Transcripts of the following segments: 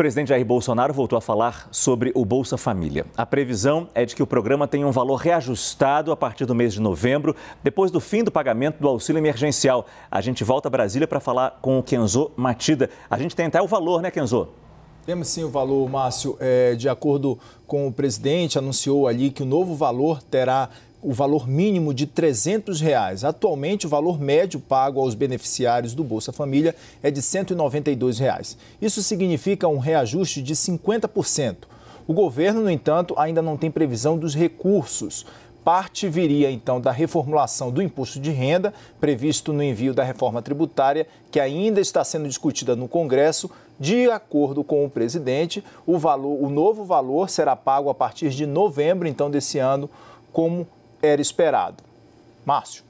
O presidente Jair Bolsonaro voltou a falar sobre o Bolsa Família. A previsão é de que o programa tenha um valor reajustado a partir do mês de novembro, depois do fim do pagamento do auxílio emergencial. A gente volta a Brasília para falar com o Kenzo Matida. A gente tem até o valor, né, Kenzo? Temos sim o valor, Márcio. É, de acordo com o presidente, anunciou ali que o novo valor terá o valor mínimo de R$ 300. Reais. Atualmente, o valor médio pago aos beneficiários do Bolsa Família é de R$ 192. Reais. Isso significa um reajuste de 50%. O governo, no entanto, ainda não tem previsão dos recursos. Parte viria então da reformulação do imposto de renda, previsto no envio da reforma tributária, que ainda está sendo discutida no Congresso. De acordo com o presidente, o, valor, o novo valor será pago a partir de novembro, então, desse ano, como era esperado. Márcio.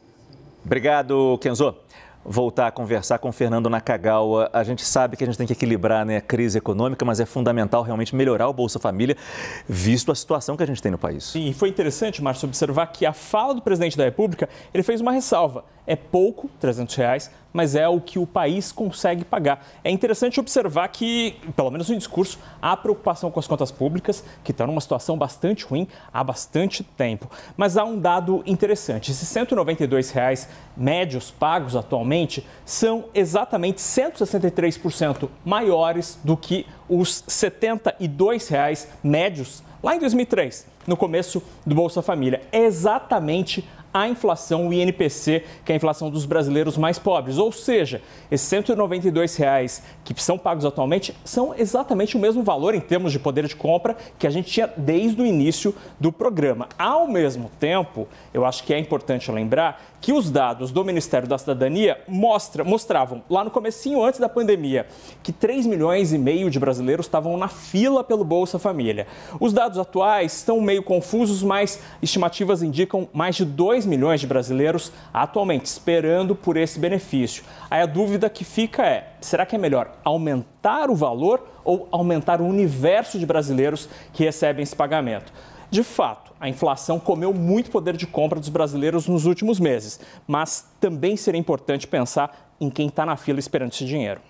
Obrigado, Kenzo. Voltar a conversar com Fernando Nakagawa. A gente sabe que a gente tem que equilibrar né, a crise econômica, mas é fundamental realmente melhorar o Bolsa Família, visto a situação que a gente tem no país. Sim, e foi interessante, Márcio, observar que a fala do presidente da República, ele fez uma ressalva. É pouco, 300 reais, mas é o que o país consegue pagar. É interessante observar que, pelo menos no discurso, há preocupação com as contas públicas, que estão numa situação bastante ruim há bastante tempo. Mas há um dado interessante: esses R$ 192,00 médios pagos atualmente são exatamente 163% maiores do que os R$ 72,00 médios lá em 2003, no começo do Bolsa Família. É exatamente a inflação, o INPC, que é a inflação dos brasileiros mais pobres. Ou seja, esses R$ 192,00 que são pagos atualmente são exatamente o mesmo valor em termos de poder de compra que a gente tinha desde o início do programa. Ao mesmo tempo, eu acho que é importante lembrar que os dados do Ministério da Cidadania mostra, mostravam, lá no comecinho, antes da pandemia, que 3 milhões e meio de brasileiros estavam na fila pelo Bolsa Família. Os dados atuais estão meio confusos, mas estimativas indicam mais de 2 2 milhões de brasileiros atualmente esperando por esse benefício. Aí a dúvida que fica é: será que é melhor aumentar o valor ou aumentar o universo de brasileiros que recebem esse pagamento? De fato, a inflação comeu muito poder de compra dos brasileiros nos últimos meses, mas também seria importante pensar em quem está na fila esperando esse dinheiro.